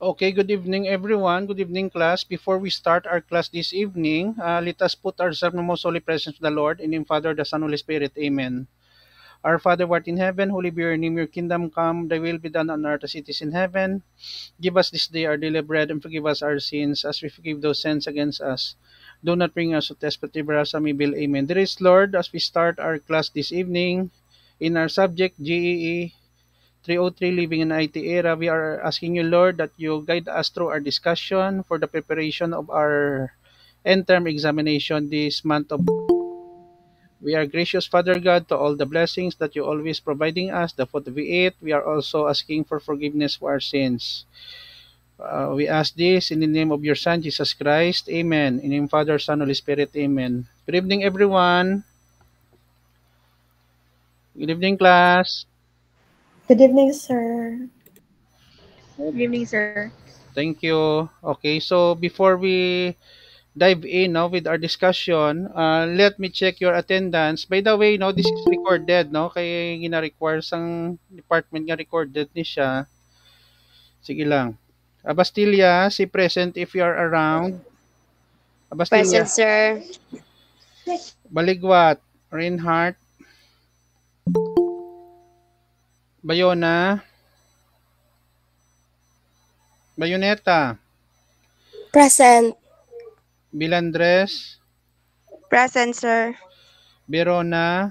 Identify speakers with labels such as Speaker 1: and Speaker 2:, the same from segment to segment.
Speaker 1: Okay, good evening everyone. Good evening class. Before we start our class this evening, uh, let us put ourselves in the most holy presence of the Lord, in the Father, the Son, Holy Spirit. Amen. Our Father who art in heaven, holy be your name, your kingdom come, thy will be done on earth as it is in heaven. Give us this day our daily bread, and forgive us our sins, as we forgive those sins against us. Do not bring us to test, but deliver us from evil. Amen. Dear Lord, as we start our class this evening, in our subject, GEE, e, 303 Living in IT Era. We are asking you, Lord, that you guide us through our discussion for the preparation of our end term examination this month of. We are gracious, Father God, to all the blessings that you always providing us, the food we eat. We are also asking for forgiveness for our sins. Uh, we ask this in the name of your Son, Jesus Christ. Amen. In the name Father, Son, Holy Spirit. Amen. Good evening, everyone. Good evening, class. Good evening, sir. Good evening, sir. Thank you. Okay, so before we dive in now with our discussion, uh, let me check your attendance. By the way, no, this is recorded, no? Kaya gina-require sang department nga recorded ni siya. Sige lang. Abastilia, si present if you are around. Abastilia. Present, sir. Baligwat, Reinhardt. Bayona. Bayoneta. Present. Bilandres. Present, sir. Verona.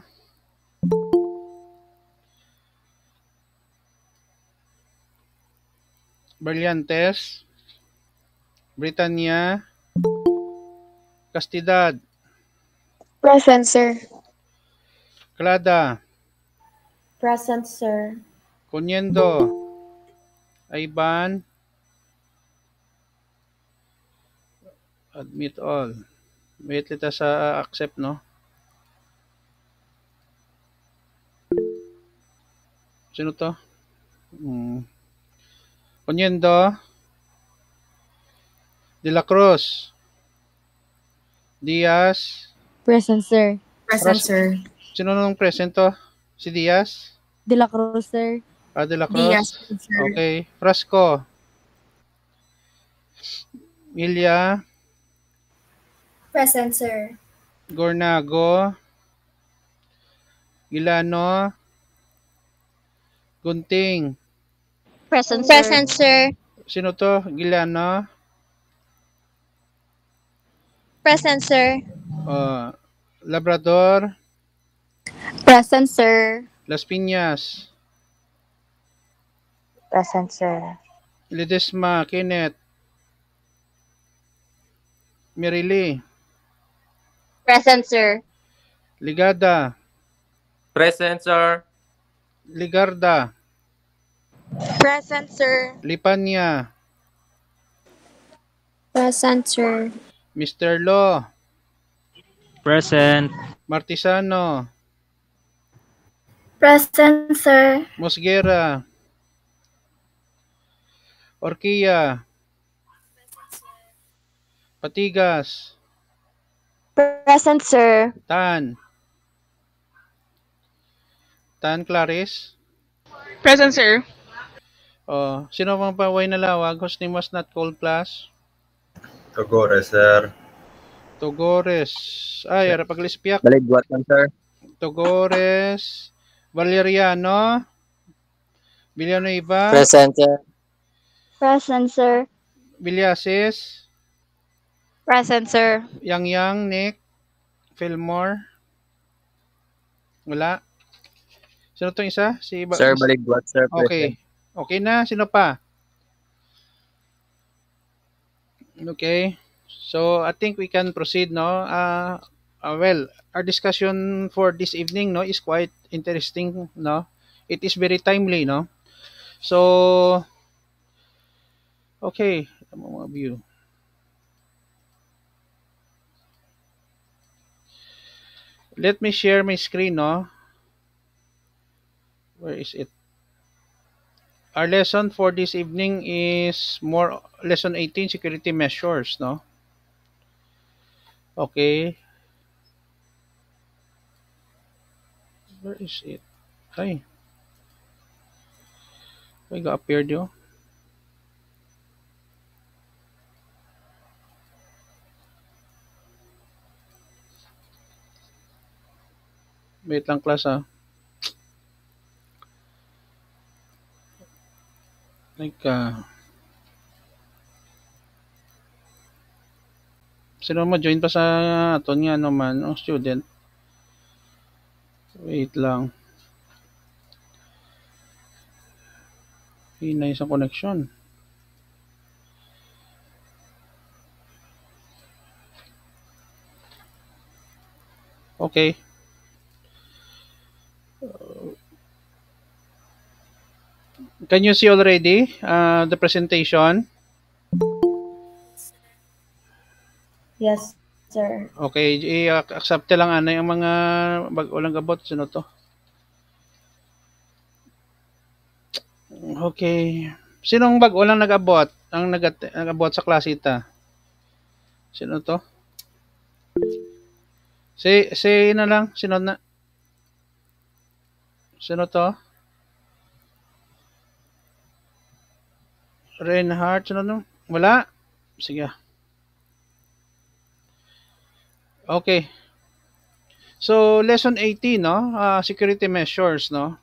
Speaker 1: Brillantes. Britannia. Castidad. Present, sir. Clada. Present, sir. Kunyendo. Ivan. Admit all. Wait lita sa uh, accept, no? Sino to? Hmm. Kunyendo. De la Cruz. Diaz. Present, sir.
Speaker 2: Present, sir.
Speaker 1: Sino nung present to? Si Diaz? De La Cruz, sir. Ah, De La Cruz? Diaz, sir. Okay. Frasco. Ilya. Present, sir. Gornago. Ilano. Gunting. Present, sir. Present, sir. Sino to? Gilano? Present, sir. Uh, Labrador? Present, sir. Las Piñas. Present, sir. Ledesma, Kenneth. Mirili. Present, sir. Ligada. Present, sir. Ligarda. Present, sir. Lipanya. Present, sir. Mr. Lo. Present. Martisano. Present, sir. Mosguera. Orquia. Patigas. Present, sir. Tan. Tan Clarice. Present, sir. Oh, sino pang paway na lawag whose name was not called plus? Togores, sir. Togores. Ay, ara paglis Balik Baligwat lang, sir. Togores. Valeriano? Villanueva? Present, sir. Present, sir. Villasis? Present, sir. Yang Yang, Nick? Fillmore? Wala. Sino itong isa? Si Iba Sir, baligwat, sir. Okay. Okay na. Sino pa? Okay. So, I think we can proceed, no? Uh, uh, well, our discussion for this evening no is quite interesting no. It is very timely no. So okay, mga view. Let me share my screen no. Where is it? Our lesson for this evening is more lesson 18 security measures no. Okay. Where is it? Ay. May ga-appear diyo. Wait lang class ah. Like, uh, sino mo join pa sa aton nga ano man, oh, student. Wait lang. hindi na sa connection. Okay. Can you see already uh, the presentation? Yes sir. Okay, i-accept lang ana yung mga bag-ulang gabot sino to. Okay. Sinong bag-ulang nag-abot? Ang nag- nag-abot sa klasita? Sino to? Si si na ano lang, sino na? Sino to? Reinhardt, sino no? Wala? Sige. Okay. So, lesson 18, no? Uh, security measures, no?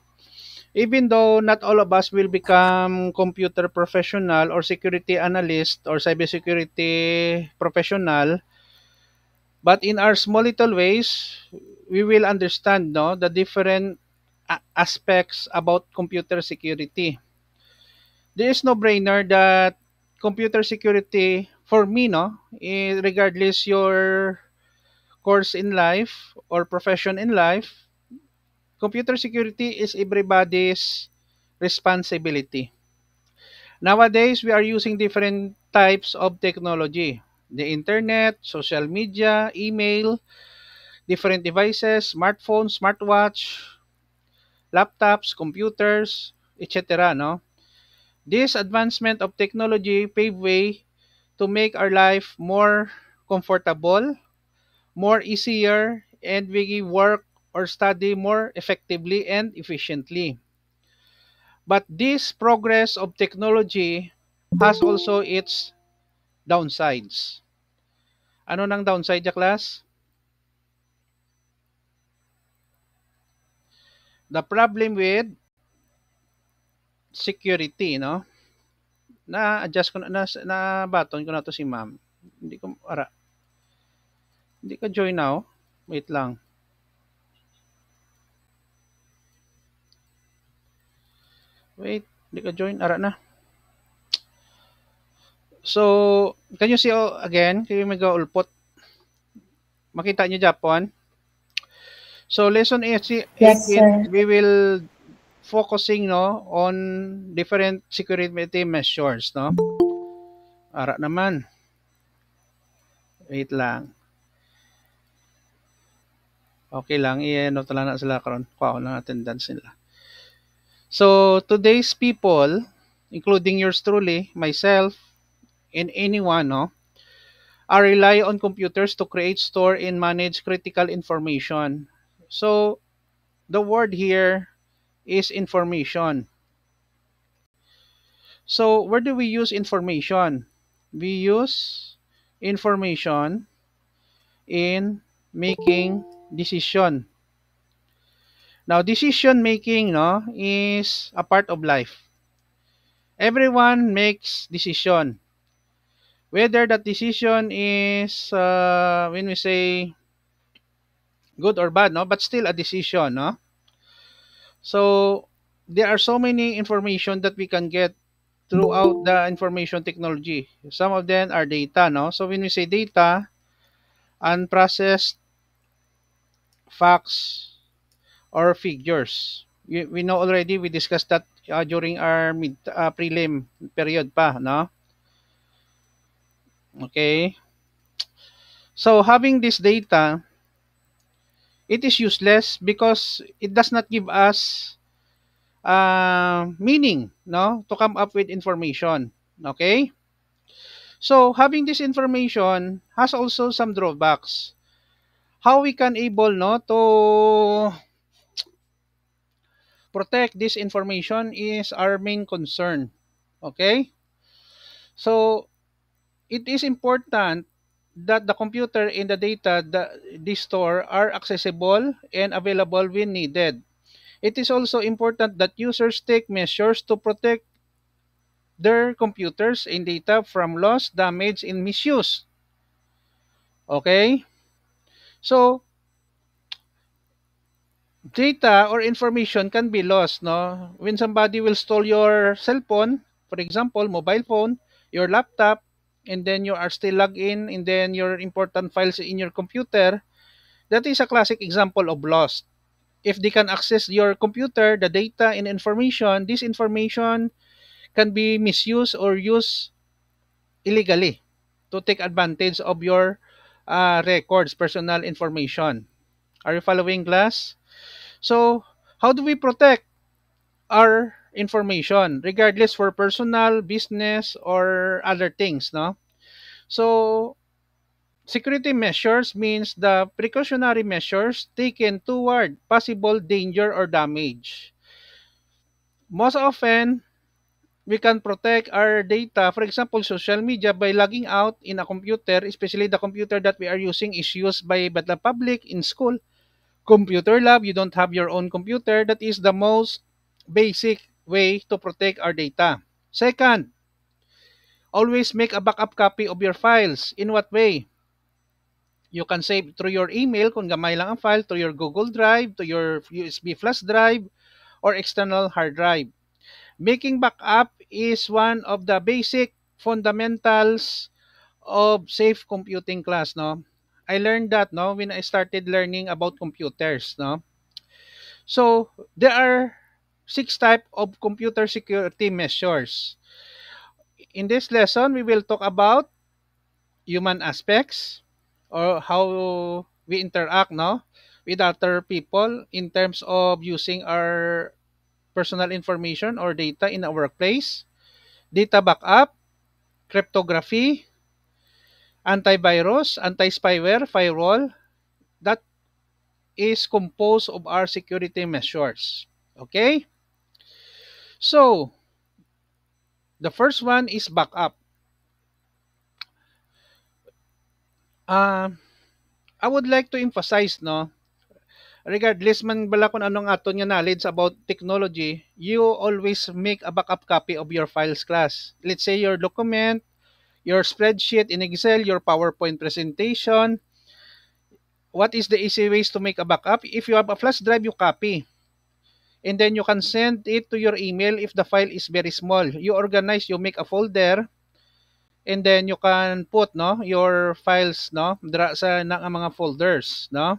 Speaker 1: Even though not all of us will become computer professional or security analyst or cybersecurity professional, but in our small little ways, we will understand, no, the different aspects about computer security. There is no brainer that computer security for me, no, eh, regardless your course in life or profession in life, computer security is everybody's responsibility. Nowadays, we are using different types of technology. The internet, social media, email, different devices, smartphones, smartwatch, laptops, computers, etc. No? This advancement of technology pave way to make our life more comfortable, more easier and we work or study more effectively and efficiently. But this progress of technology has also its downsides. Ano nang downside ya class? The problem with security, no? Na-adjust ko na, na, na baton ko na to si ma'am. Hindi ko, ara, hindi ka join now. Wait lang. Wait, hindi ka join. Ara na. So, can you see oh, again? Can you make a ulpot? Makita niyo Japan? So, lesson 18, yes, we will focusing no on different security measures no. Ara naman. Wait lang. Okay lang, i-ano tala na sila karon. Kuha ko ng attendance nila. So, today's people, including yours truly, myself, and anyone, no, are rely on computers to create, store, and manage critical information. So, the word here is information. So, where do we use information? We use information in making decision. Now, decision making no is a part of life. Everyone makes decision. Whether that decision is uh, when we say good or bad, no, but still a decision, no. So there are so many information that we can get throughout the information technology. Some of them are data, no? So when we say data, unprocessed facts, or figures. We, we know already, we discussed that uh, during our mid, uh, prelim period pa, no? Okay. So having this data, it is useless because it does not give us uh, meaning, no? To come up with information, okay? So having this information has also some drawbacks how we can able no to protect this information is our main concern. Okay? So, it is important that the computer and the data that they store are accessible and available when needed. It is also important that users take measures to protect their computers and data from loss, damage, and misuse. Okay? So, data or information can be lost, no? When somebody will steal your cell phone, for example, mobile phone, your laptop, and then you are still logged in, and then your important files in your computer, that is a classic example of lost. If they can access your computer, the data and information, this information can be misused or used illegally to take advantage of your uh, records, personal information. Are you following class? So, how do we protect our information regardless for personal, business, or other things, no? So, security measures means the precautionary measures taken toward possible danger or damage. Most often, we can protect our data, for example, social media, by logging out in a computer, especially the computer that we are using is used by the public in school. Computer lab, you don't have your own computer. That is the most basic way to protect our data. Second, always make a backup copy of your files. In what way? You can save through your email kung gamay lang ang file, to your Google Drive, to your USB flash drive, or external hard drive. Making backup is one of the basic fundamentals of safe computing class, no? I learned that, no, when I started learning about computers, no? So, there are six type of computer security measures. In this lesson, we will talk about human aspects or how we interact, no? with other people in terms of using our personal information or data in a workplace, data backup, cryptography, antivirus, anti-spyware, firewall, that is composed of our security measures. Okay? So, the first one is backup. Uh, I would like to emphasize, no, regardless man bala kung anong aton nga knowledge about technology, you always make a backup copy of your files class. Let's say your document, your spreadsheet in Excel, your PowerPoint presentation. What is the easy ways to make a backup? If you have a flash drive, you copy. And then you can send it to your email if the file is very small. You organize, you make a folder, and then you can put no your files no dra sa na, mga folders no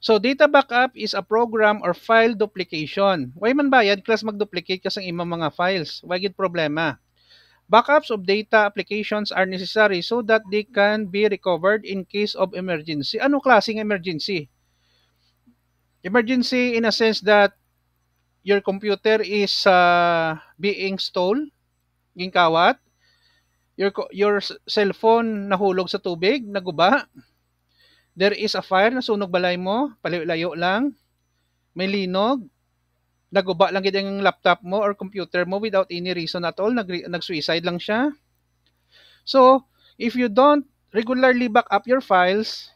Speaker 1: So, data backup is a program or file duplication. Why man bayad, class mag-duplicate kasi ang imo mga files. Why gid problema? Backups of data applications are necessary so that they can be recovered in case of emergency. Ano klase klaseng emergency? Emergency in a sense that your computer is uh, being stolen, ginkawat, your your cellphone nahulog sa tubig, naguba, There is a fire, nasunog balay mo, palayo lang, may linog, naguba lang gid ang laptop mo or computer mo without any reason at all, nag suicide lang siya. So, if you don't regularly back up your files,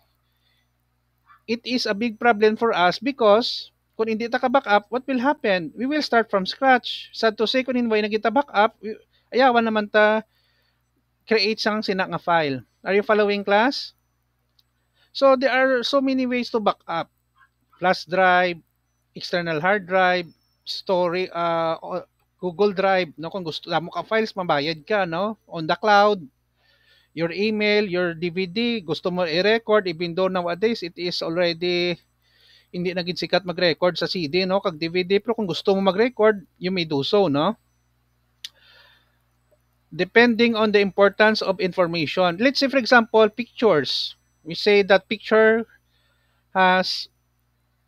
Speaker 1: it is a big problem for us because kung hindi ta ka back up, what will happen? We will start from scratch. Sad to say, kung hindi na kita back up, ayawan naman ta create sang sina nga file. Are you following class? So there are so many ways to back up. Flash drive, external hard drive, story, uh, Google Drive, no? kung gusto mo ka files, mabayad ka, no? On the cloud, your email, your DVD, gusto mo i-record, even though nowadays, it is already, hindi naging sikat mag-record sa CD, no? Kag DVD, pero kung gusto mo mag-record, you may do so, no? Depending on the importance of information. Let's say, for example, pictures we say that picture has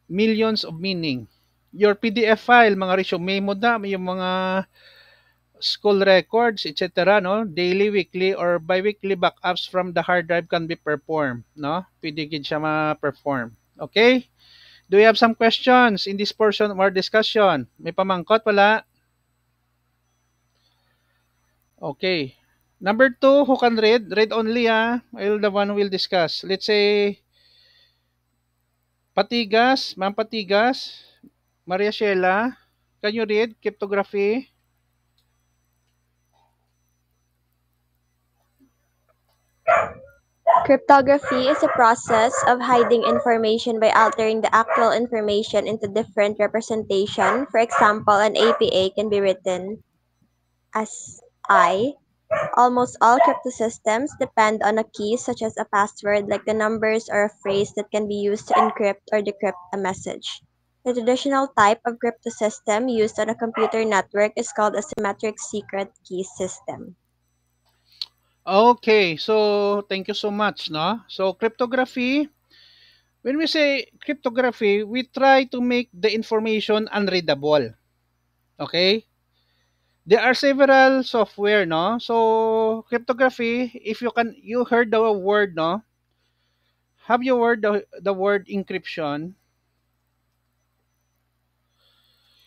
Speaker 1: millions of meaning. Your PDF file, mga resume mo na, yung mga school records, etc. No? Daily, weekly, or biweekly backups from the hard drive can be performed. No? Pwede gid siya ma-perform. Okay? Do you have some questions in this portion of our discussion? May pamangkot? Wala? Okay. Number two, who can read? Read only, ah. Well, the one we will discuss. Let's say, Patigas, Ma'am Patigas, Maria Sheila, can you read cryptography? Cryptography is a process of hiding information by altering the actual information into different representation. For example, an APA can be written as I Almost all cryptosystems depend on a key such as a password like the numbers or a phrase that can be used to encrypt or decrypt a message. The traditional type of cryptosystem used on a computer network is called a symmetric secret key system. Okay, so thank you so much, no? So cryptography, when we say cryptography, we try to make the information unreadable. Okay? there are several software, no? So, cryptography, if you can, you heard the word, no? Have you heard the, the word encryption?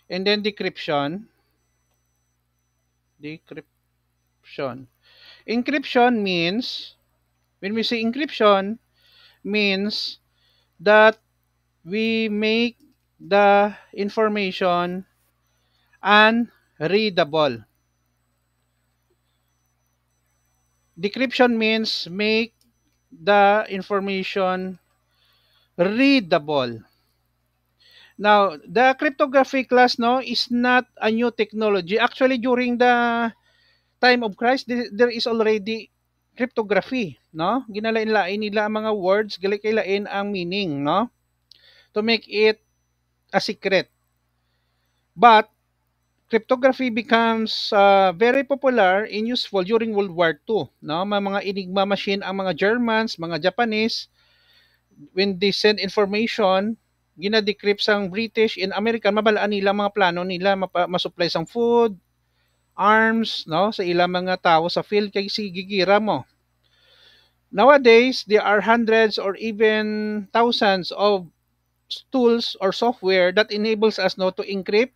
Speaker 1: And then decryption. Decryption. Encryption means, when we say encryption, means that we make the information and readable. Decryption means make the information readable. Now, the cryptography class no is not a new technology. Actually, during the time of Christ, there is already cryptography, no? Ginalain-lain nila ang mga words, galikailain ang meaning, no? To make it a secret. But cryptography becomes uh, very popular and useful during World War II. No? May mga enigma machine ang mga Germans, mga Japanese, when they send information, ginadecrypt sang British and American, mabalaan nila mga plano nila, masupply sang food, arms, no, sa ilang mga tao sa field kay sigigira mo. Nowadays, there are hundreds or even thousands of tools or software that enables us no to encrypt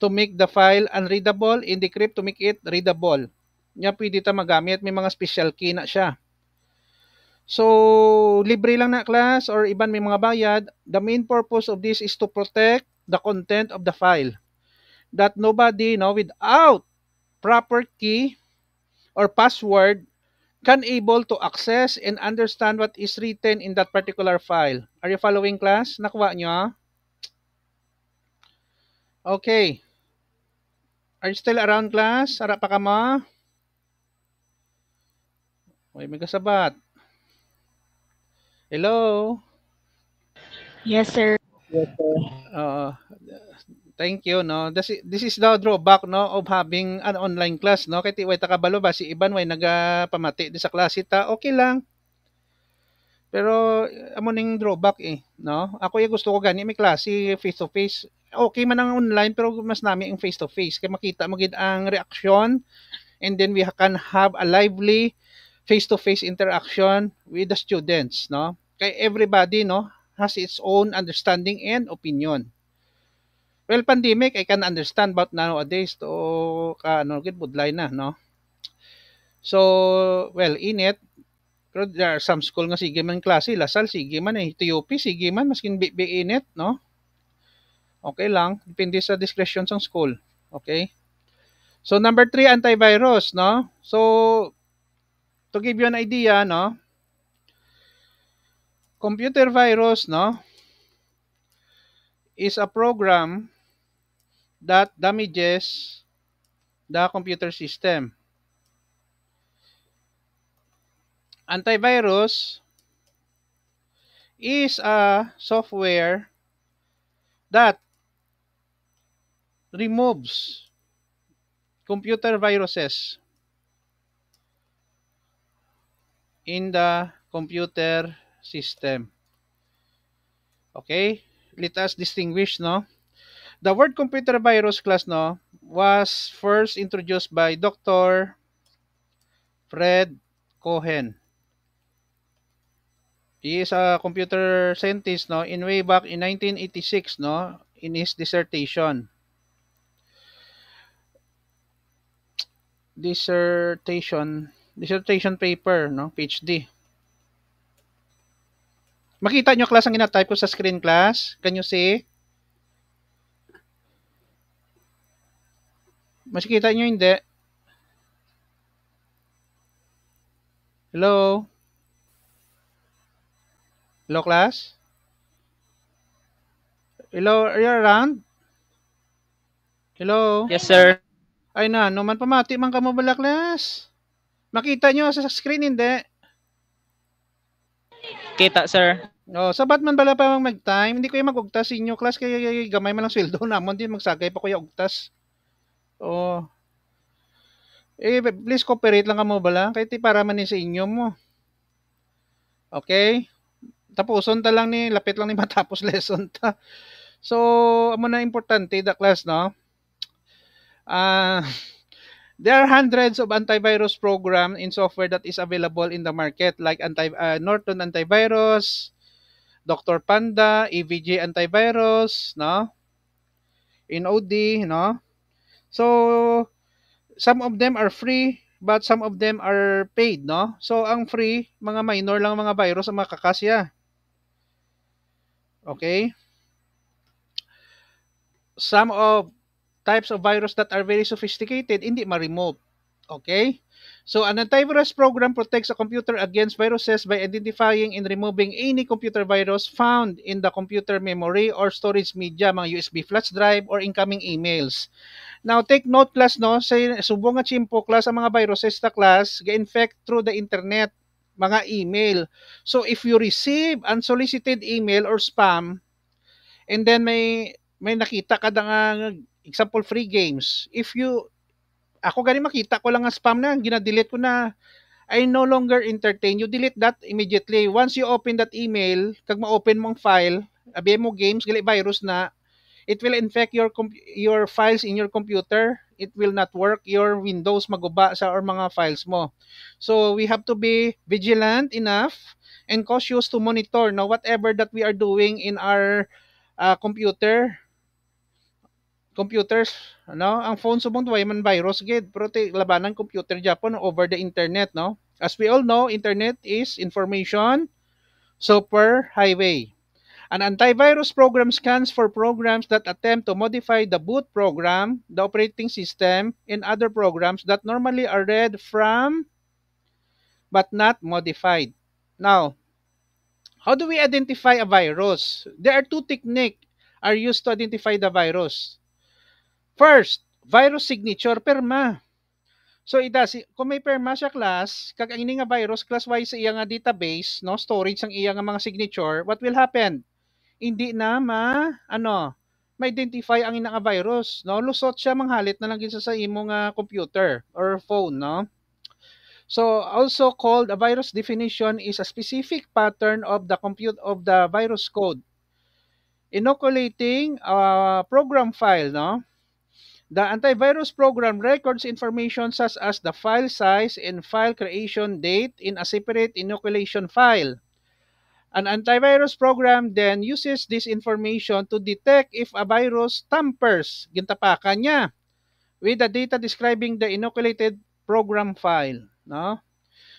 Speaker 1: to make the file unreadable, in decrypt to make it readable. Niya pwede ta magamit, may mga special key na siya. So, libre lang na class or iban may mga bayad. The main purpose of this is to protect the content of the file that nobody no without proper key or password can able to access and understand what is written in that particular file. Are you following class? Nakuha nyo? Ah? Okay. Are you still around class? Ara pa ka mo? Uy, may kasabat. Hello? Yes, sir. Yes, sir. Uh, thank you, no? This, this is the drawback, no, of having an online class, no? Kaya tiway takabalo ba? Si Iban, way nagapamati di sa klase ta. Okay lang. Pero, amo ning drawback, eh, no? Ako yung gusto ko gani, may klase, face-to-face. -face okay man ang online pero mas nami ang face to face kay makita mo gid ang reaction and then we can have a lively face to face interaction with the students no kay everybody no has its own understanding and opinion well pandemic i can understand but nowadays to ka ano gid budlay na no so well in it pero there are some school nga sige man klase lasal sige man eh TUP sige man maskin bi-bi bibiinit no Okay lang. Depende sa discretion ng school. Okay? So, number three, antivirus, no? So, to give you an idea, no? Computer virus, no? Is a program that damages the computer system. Antivirus is a software that removes computer viruses in the computer system. Okay? Let us distinguish, no? The word computer virus class, no, was first introduced by Dr. Fred Cohen. He is a computer scientist, no, in way back in 1986, no, in his dissertation. dissertation, dissertation paper, no? PhD. Makita nyo class ang ginatype ko sa screen class? Can you see? Mas kita nyo hindi. Hello? Hello class? Hello, are you around? Hello? Yes, sir. Ay na, no man pamati man ka mo balaklas. Makita nyo sa screen, hindi. Kita, sir. No, sa batman bala pa mag time, hindi ko yung magugtas inyo class kay gamay man lang sweldo namon din magsagay pa ko yung ugtas. Oh. Eh, please cooperate lang kamo bala kay ti para man ni sa inyo mo. Okay? Tapuson ta lang ni lapit lang ni matapos lesson ta. So, amo na importante the class no. Uh, there are hundreds of antivirus program in software that is available in the market like anti uh, Norton antivirus, Dr. Panda, EVG antivirus, no? In OD, no? So some of them are free but some of them are paid, no? So ang free, mga minor lang mga virus ang makakasya. Okay? Some of types of virus that are very sophisticated, hindi ma remove Okay? So, an antivirus program protects a computer against viruses by identifying and removing any computer virus found in the computer memory or storage media, mga USB flash drive, or incoming emails. Now, take note class, no? Sa subong nga chimpo class, ang mga viruses na class, ga-infect through the internet, mga email. So, if you receive unsolicited email or spam, and then may may nakita ka na nga example, free games, if you, ako gani makita ko lang ang spam na, gina-delete ko na, I no longer entertain. You delete that immediately. Once you open that email, kag ma-open mong file, abi mo games, gali virus na, it will infect your your files in your computer. It will not work. Your Windows maguba sa or mga files mo. So we have to be vigilant enough and cautious to monitor no whatever that we are doing in our uh, computer computers no ang phone subong duway man virus gid pero labanan computer Japan over the internet no as we all know internet is information super highway An antivirus program scans for programs that attempt to modify the boot program, the operating system, and other programs that normally are read from but not modified. Now, how do we identify a virus? There are two techniques are used to identify the virus. First, virus signature perma. So ida si kung may perma siya class, kag ang ini nga virus class wise sa iya nga database, no, storage ang iya nga mga signature, what will happen? Hindi na ma ano, ma-identify ang ina nga virus, no? Lusot siya manghalit na lang gid sa imo nga computer or phone, no? So also called a virus definition is a specific pattern of the compute of the virus code inoculating a uh, program file, no? The antivirus program records information such as the file size and file creation date in a separate inoculation file. An antivirus program then uses this information to detect if a virus tampers, gintapakan niya, with the data describing the inoculated program file. No?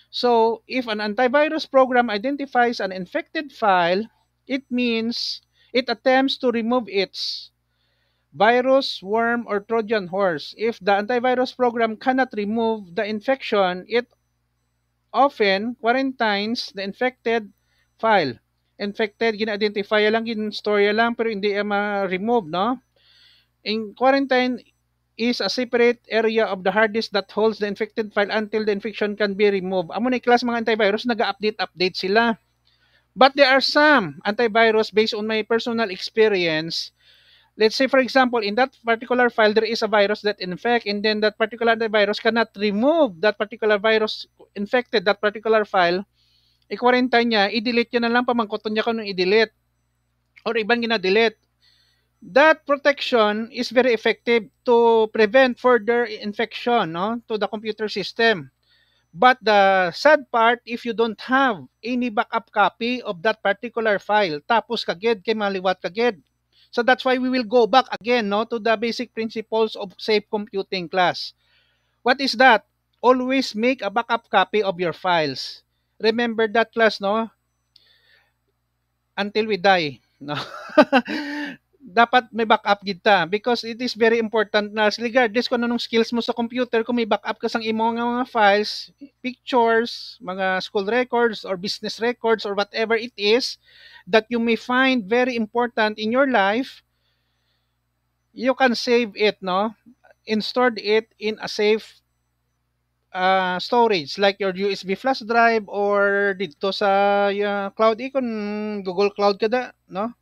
Speaker 1: So, if an antivirus program identifies an infected file, it means it attempts to remove its virus, worm, or Trojan horse. If the antivirus program cannot remove the infection, it often quarantines the infected file. Infected, gina-identify lang, gin-store lang, pero hindi ma-remove, no? In quarantine is a separate area of the hard disk that holds the infected file until the infection can be removed. Amo ni class mga antivirus, nag-update-update sila. But there are some antivirus based on my personal experience let's say for example in that particular file there is a virus that infect and then that particular virus cannot remove that particular virus infected that particular file i-quarantine e, niya i-delete niya na lang pamangkoton niya kung i-delete or ibang gina-delete that protection is very effective to prevent further infection no to the computer system but the sad part if you don't have any backup copy of that particular file tapos kagid kay maliwat kagid So that's why we will go back again no, to the basic principles of safe computing class. What is that? Always make a backup copy of your files. Remember that class, no? Until we die. No? dapat may backup kita because it is very important na regardless kung anong skills mo sa computer kung may backup ka sang imong mga files, pictures, mga school records or business records or whatever it is that you may find very important in your life, you can save it, no? And it in a safe uh, storage like your USB flash drive or dito sa uh, cloud icon Google Cloud kada no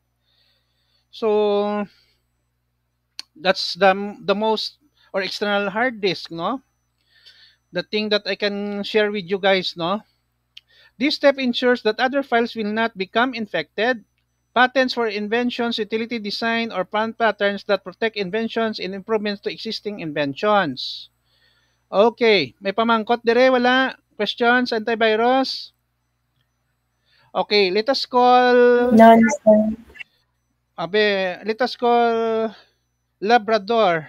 Speaker 1: So that's the the most or external hard disk, no? The thing that I can share with you guys, no? This step ensures that other files will not become infected. Patents for inventions, utility design, or plant patterns that protect inventions and improvements to existing inventions. Okay, may pamangkot dire wala? Questions, antivirus? Okay, let us call... No, no, Abe, let us call Labrador,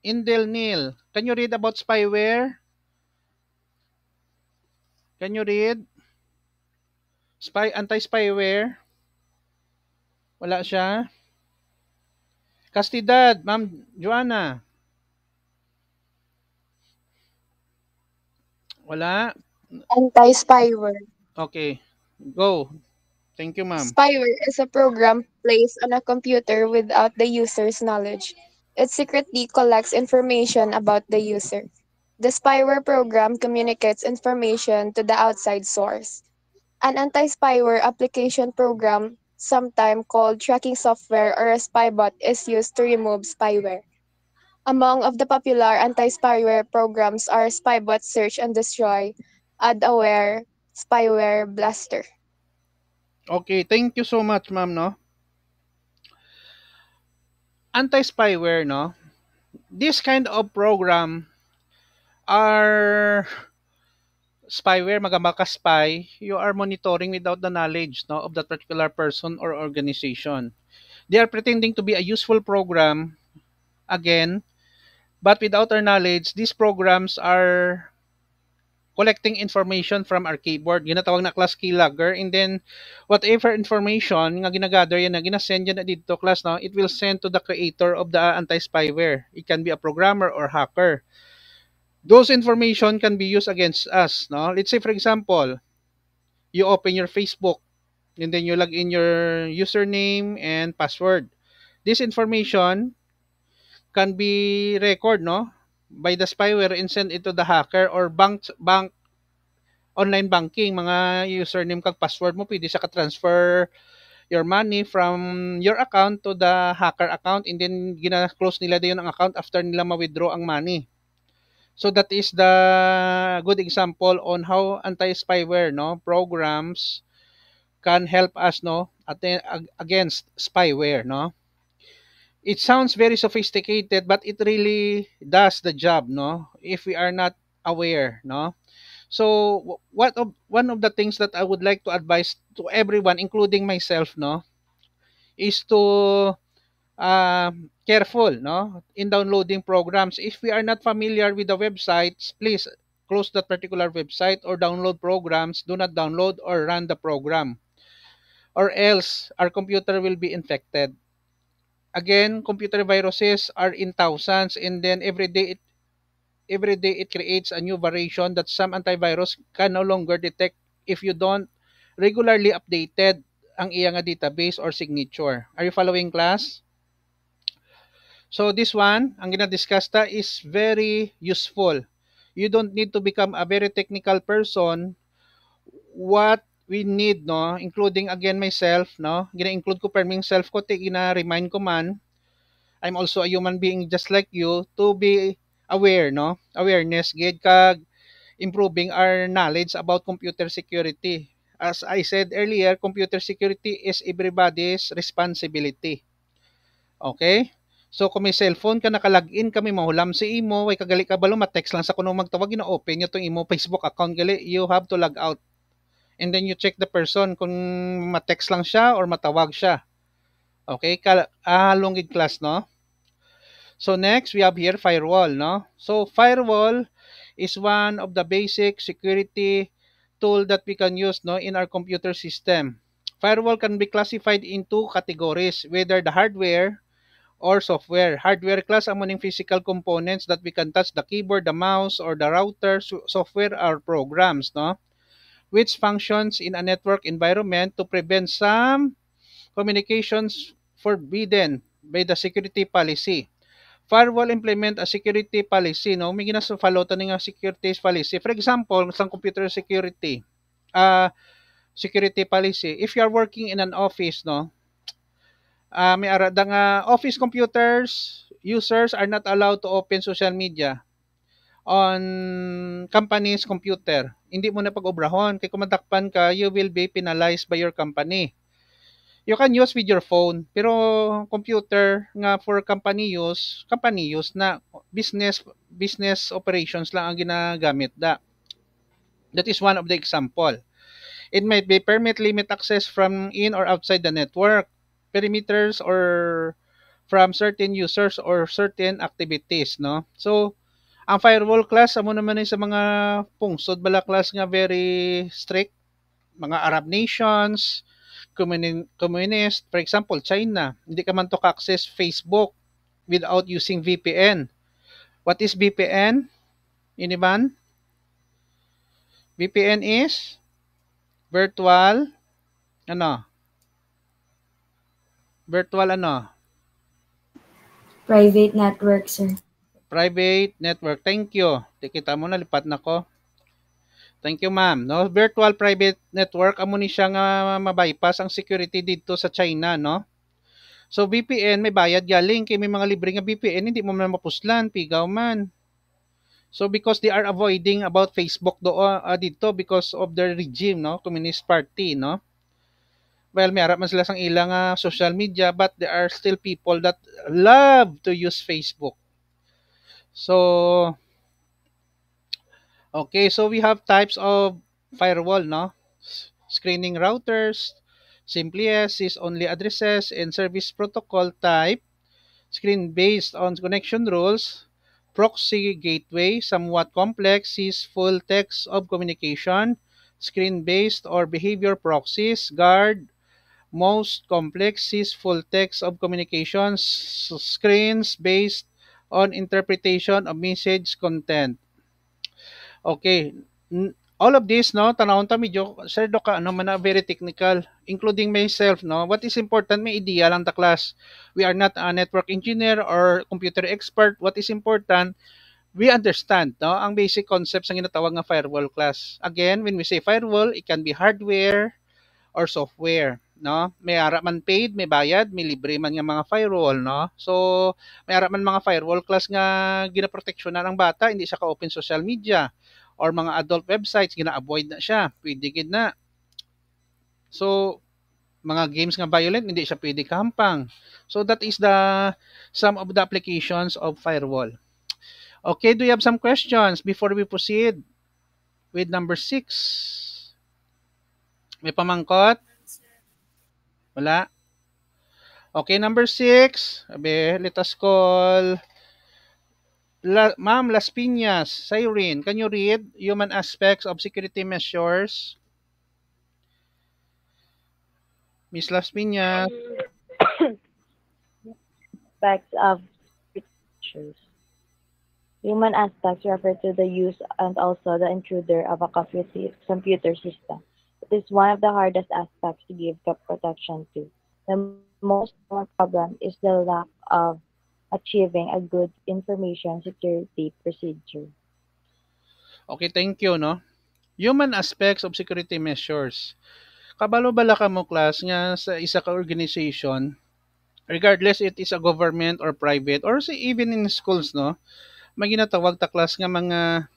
Speaker 1: Indel Neil. Can you read about spyware? Can you read? Spy, anti-spyware. Wala siya. Castidad, Ma'am Joanna. Wala. Anti-spyware. Okay. Go. Thank you, ma'am. Spyware is a program place on a computer without the user's knowledge. It secretly collects information about the user. The spyware program communicates information to the outside source. An anti spyware application program, sometimes called tracking software or a spybot, is used to remove spyware. Among of the popular anti-spyware programs are Spybot Search and Destroy, AdAware, Spyware Blaster. Okay, thank you so much, ma'am, no? anti-spyware, no? This kind of program are spyware, magmaka-spy, you are monitoring without the knowledge no, of that particular person or organization. They are pretending to be a useful program, again, but without our knowledge, these programs are collecting information from our keyboard, ginatawag na class keylogger, and then whatever information nga ginagather yan na ginasend yan na dito class, no, it will send to the creator of the anti-spyware. It can be a programmer or hacker. Those information can be used against us, no? Let's say, for example, you open your Facebook, and then you log in your username and password. This information can be record, no? by the spyware and send it to the hacker or bank bank online banking, mga username kag password mo pwede sa ka-transfer your money from your account to the hacker account and then gina-close nila dayon ang account after nila ma-withdraw ang money. So that is the good example on how anti-spyware no programs can help us no against spyware no it sounds very sophisticated but it really does the job no if we are not aware no so what of one of the things that i would like to advise to everyone including myself no is to uh, careful no in downloading programs if we are not familiar with the websites please close that particular website or download programs do not download or run the program or else our computer will be infected Again, computer viruses are in thousands and then every day it every day it creates a new variation that some antivirus can no longer detect if you don't regularly updated ang iyang database or signature. Are you following class? So this one, ang ginadiscuss ta is very useful. You don't need to become a very technical person. What we need, no, including again myself, no, gina-include ko pa self ko, gina-remind ko man, I'm also a human being just like you, to be aware, no, awareness, gid kag improving our knowledge about computer security. As I said earlier, computer security is everybody's responsibility. Okay? So kung may cellphone ka nakalagin kami mahulam si imo, way kagali ka balo ma-text lang sa kuno magtawag ina open yo tong imo Facebook account gali, you have to log out and then you check the person kung ma-text lang siya or matawag siya. Okay, ahalongid ah, class, no? So next, we have here firewall, no? So firewall is one of the basic security tool that we can use no, in our computer system. Firewall can be classified into categories, whether the hardware or software. Hardware class ang muning physical components that we can touch the keyboard, the mouse, or the router, software, or programs, no? which functions in a network environment to prevent some communications forbidden by the security policy. Firewall implement a security policy. No? May ginasafalo ni nga security policy. For example, sa computer security, uh, security policy, if you are working in an office, no, uh, may arada nga office computers, users are not allowed to open social media on company's computer. Hindi mo na pag-obrahon. Kaya kung ka, you will be penalized by your company. You can use with your phone, pero computer nga for company use, company use na business business operations lang ang ginagamit da. That is one of the example. It might be permit limit access from in or outside the network, perimeters or from certain users or certain activities, no? So, ang firewall class, amo naman sa mga pungsod bala class nga very strict. Mga Arab nations, communist, for example, China. Hindi ka man to ka access Facebook without using VPN. What is VPN? Iniban? VPN is virtual ano? Virtual ano? Private network, sir. Private network. Thank you. Tikita mo na, lipat na ko. Thank you, ma'am. No, virtual private network, amo ni siya nga mabypass ang security dito sa China, no? So, VPN, may bayad galing. Kay may mga libre nga VPN, hindi mo man mapuslan, pigaw man. So, because they are avoiding about Facebook do, uh, dito because of their regime, no? Communist Party, no? well, may harap man sila sang ilang uh, social media, but there are still people that love to use Facebook. So, okay, so we have types of firewall, no? Screening routers, simply S is only addresses and service protocol type, screen based on connection rules, proxy gateway, somewhat complex, is full text of communication, screen based or behavior proxies, guard, most complex is full text of communications, screens based on interpretation of message content. Okay, all of this no tanawon ta medyo sir do ka no, mana very technical including myself no what is important may idea lang ta class we are not a network engineer or computer expert what is important we understand no ang basic concepts ang ginatawag nga firewall class again when we say firewall it can be hardware or software no? May ara man paid, may bayad, may libre man nga mga firewall, no? So, may ara man mga firewall class nga ginaproteksyonan ang bata, hindi siya ka-open social media or mga adult websites, gina-avoid na siya, pwede gid na. So, mga games nga violent, hindi siya pwede kampang. So, that is the some of the applications of firewall. Okay, do you have some questions before we proceed with number 6? May pamangkot? Wala? Okay, number 6. Abe, let us call La Ma'am Las Piñas, Cyrene. Can you read human aspects of security measures? Miss Las Piñas. aspects of pictures. Human aspects refer to the use and also the intruder of a computer system. It is one of the hardest aspects to give job protection to. The most common problem is the lack of achieving a good information security procedure. Okay, thank you, no? Human aspects of security measures. Kabalo bala ka mo, class, nga sa isa ka organization, regardless it is a government or private, or si even in schools, no? May ginatawag ta class nga mga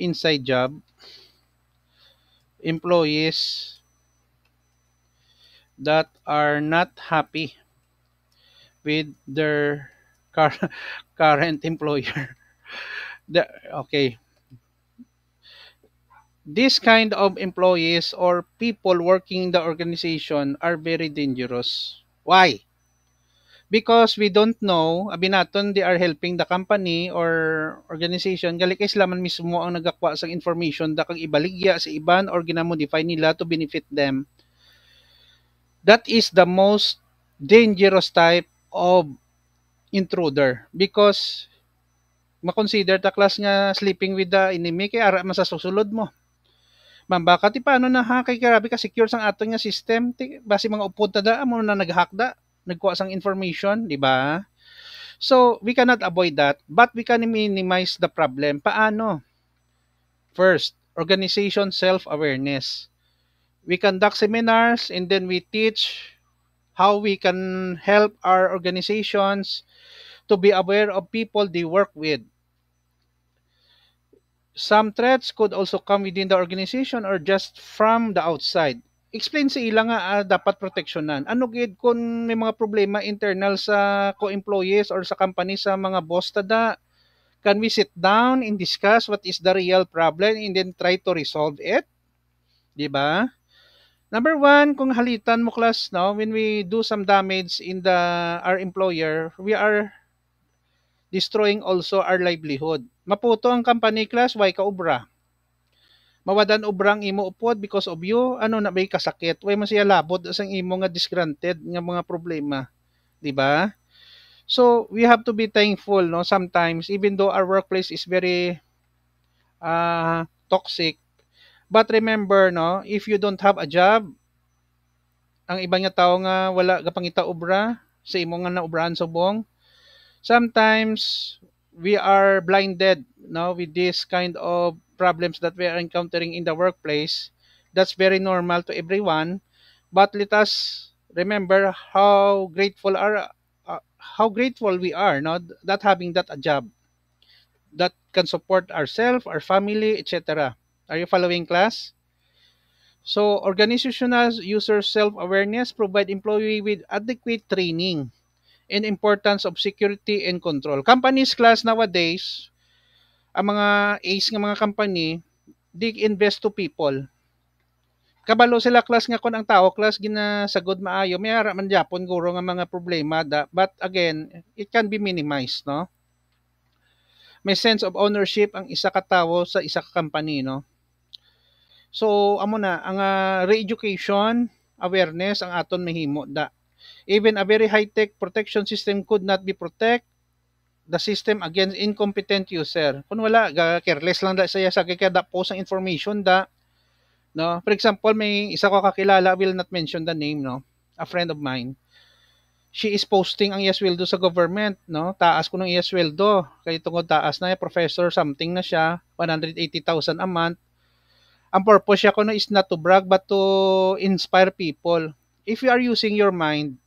Speaker 1: inside job employees that are not happy with their current employer. the, okay. This kind of employees or people working in the organization are very dangerous. Why? because we don't know abinaton they are helping the company or organization galik sila mismo ang nagakwa sa information da kag ibaligya sa iban or ginamodify nila to benefit them that is the most dangerous type of intruder because makonsider ta class nga sleeping with the enemy kay ara man sa susulod mo man baka ti paano na ha kay grabe ka secure sang aton nga system ti basi mga upod ta da amo na naghakda nagkuha sang information, di ba? So, we cannot avoid that, but we can minimize the problem. Paano? First, organization self-awareness. We conduct seminars and then we teach how we can help our organizations to be aware of people they work with. Some threats could also come within the organization or just from the outside explain sa ila nga uh, dapat proteksyonan. Ano gid kung may mga problema internal sa co-employees or sa company sa mga boss tada? Can we sit down and discuss what is the real problem and then try to resolve it? 'Di ba? Number one, kung halitan mo class no, when we do some damage in the our employer, we are destroying also our livelihood. Maputo ang company class, why ka obra? mawadan ubrang imo upod because of you ano na may kasakit way man siya labod sang imo nga disgranted nga mga problema di ba so we have to be thankful no sometimes even though our workplace is very uh, toxic but remember no if you don't have a job ang ibang nga tao nga wala gapangita obra sa imo nga naubrahan subong sometimes we are blinded no with this kind of problems that we are encountering in the workplace. That's very normal to everyone. But let us remember how grateful are uh, how grateful we are not that having that a job that can support ourselves, our family, etc. Are you following class? So, organizational user self-awareness provide employee with adequate training and importance of security and control. Companies class nowadays ang mga ace nga mga company dig invest to people kabalo sila class nga kon ang tao class ginasagod maayo may ara man Japon guro nga mga problema da, but again it can be minimized no may sense of ownership ang isa ka tawo sa isa ka company no so amo na ang uh, re-education awareness ang aton mahimo da even a very high tech protection system could not be protect the system against incompetent user. Kung wala, careless lang da siya sa kaya da post ang information da. No? For example, may isa ko kakilala, I will not mention the name, no? A friend of mine. She is posting ang yesweldo sa government, no? Taas ko ng yesweldo. Kaya tungod taas na, professor something na siya, 180,000 a month. Ang purpose siya ko no is not to brag but to inspire people. If you are using your mind,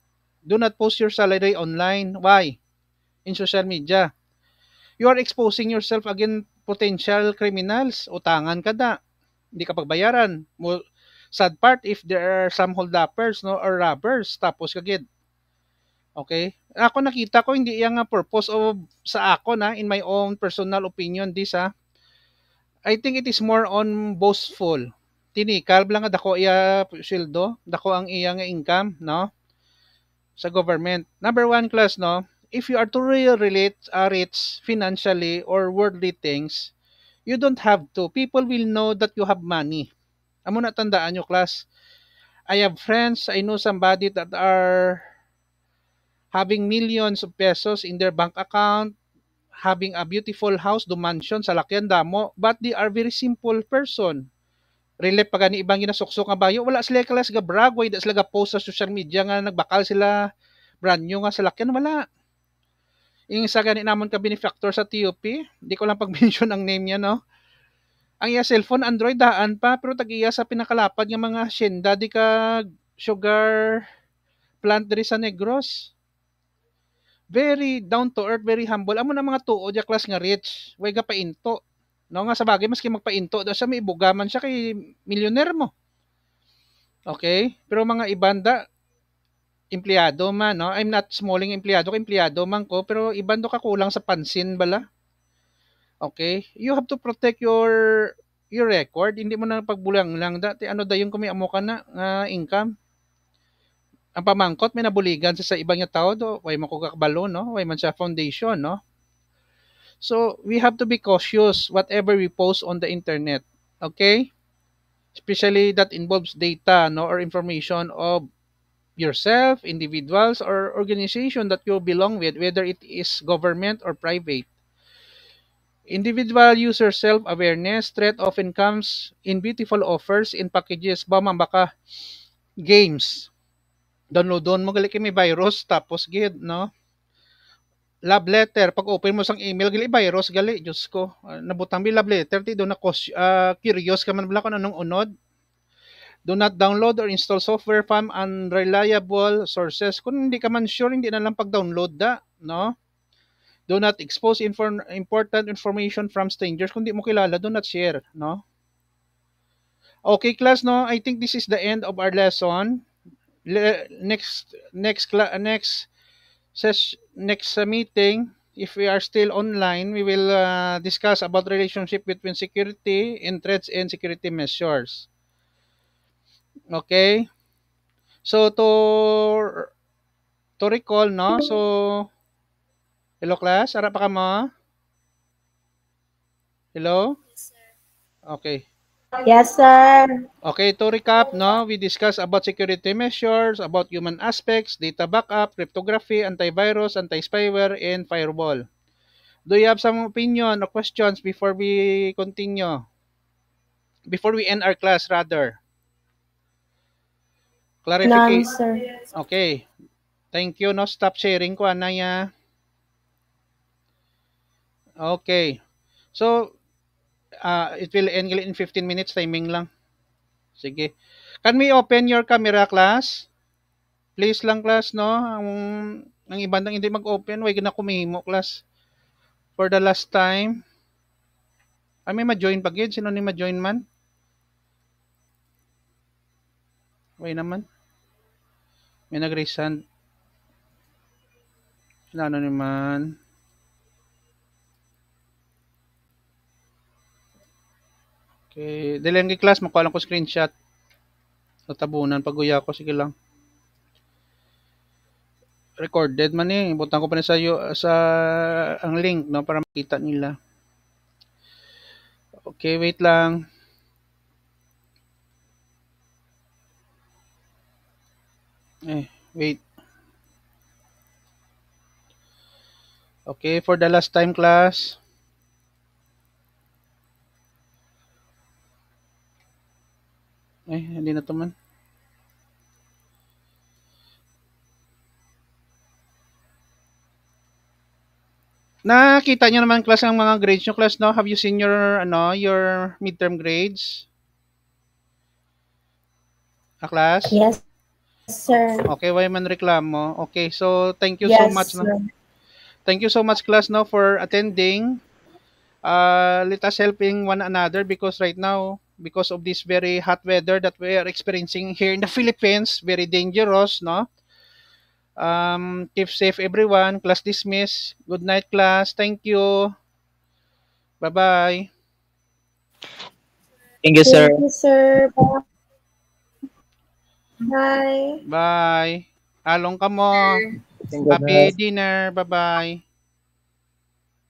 Speaker 1: do not post your salary online. Why? in social media. You are exposing yourself against potential criminals. Utangan ka na. Hindi ka pagbayaran. Sad part if there are some holdappers no, or robbers. Tapos kagid. Okay? Ako nakita ko hindi yung purpose of sa ako na in my own personal opinion this ha. Ah. I think it is more on boastful. Tini, lang dako iya shieldo, dako ang iya nga income, no? Sa government. Number one class, no? if you are to relate uh, rich financially or worldly things, you don't have to. People will know that you have money. Amo na tandaan nyo, class. I have friends, I know somebody that are having millions of pesos in their bank account, having a beautiful house, the mansion sa lakyan damo, but they are very simple person. Relep pa gani ibang ginasuksok nga bayo, wala sila class ga bragway, da sila ga post sa social media nga nagbakal sila, brand new nga sa lakyan, wala. Yung isa gani namon ka benefactor sa TOP, hindi ko lang pag-mention ang name niya, no? Ang iya cellphone, Android, daan pa, pero tagiya sa pinakalapad ng mga syenda, di ka sugar plant diri sa Negros. Very down to earth, very humble. Amo na mga tuod, ya class nga rich. Way ga painto. No nga sa bagay, maski magpainto, daw siya may ibugaman siya kay millionaire mo. Okay? Pero mga ibanda, empleyado man, no? I'm not smalling empleyado, empleyado man ko, pero iban do ka kulang sa pansin bala. Okay? You have to protect your your record. Hindi mo na pagbulang lang dati ano da yung may amo ka na uh, income. Ang pamangkot may nabuligan sa, sa ibang nga tao do, way man ko kakabalo, no? Way man sa foundation, no? So, we have to be cautious whatever we post on the internet. Okay? Especially that involves data, no, or information of yourself, individuals, or organization that you belong with, whether it is government or private. Individual user self-awareness threat often comes in beautiful offers in packages. Ba, baka games. Downloadon mo gali may virus tapos gid no. Love letter pag open mo sang email gali virus gali Dios ko. Ah, nabutang bi love letter ti do na uh, curious ka man bala kun anong unod. Do not download or install software from unreliable sources. Kung hindi ka man sure, hindi na lang pag-download da, no? Do not expose inform- important information from strangers. Kung di mo kilala, do not share, no? Okay, class, no? I think this is the end of our lesson. Le- next next cla- next ses- next uh, meeting, if we are still online, we will uh, discuss about relationship between security and threats and security measures. Okay? So, to, to recall, no? So, hello class? Ara pa ka mo? Hello? Okay. Yes, sir. Okay, to recap, no, we discussed about security measures, about human aspects, data backup, cryptography, antivirus, anti-spyware, and firewall. Do you have some opinion or questions before we continue? Before we end our class, rather. Clarification. None, sir. Okay. Thank you. No, stop sharing ko, Anaya. Ah. Okay. So, uh, it will end in 15 minutes. Timing lang. Sige. Can we open your camera, class? Please lang, class, no? Ang, ang ibang nang hindi mag-open, huwag na kumihimo, class. For the last time. Ay, ah, may ma-join pa, Gid. Sino ni ma-join man? Okay naman. May nag-resend. Ano naman. Okay. Delengge class, makuha lang ko screenshot. Sa tabunan. Pag uya ko, sige lang. Recorded man eh. Butang ko pa rin sa, sa ang link no, para makita nila. Okay, wait lang. Eh, wait. Okay, for the last time class. Eh, hindi na to man. Nakita nyo naman class ang mga grades nyo class, no? Have you seen your, ano, your midterm grades? A ah, class? Yes, sir. Okay, why man reklamo. Okay, so thank you yes, so much. Sir. Thank you so much, class, no, for attending. Uh, let us helping one another because right now, because of this very hot weather that we are experiencing here in the Philippines, very dangerous, no? Um, keep safe, everyone. Class dismiss. Good night, class. Thank you. Bye-bye. Thank you, sir. Thank you, sir. Bye. Bye. Bye. Along ka mo. Happy dinner. Bye-bye.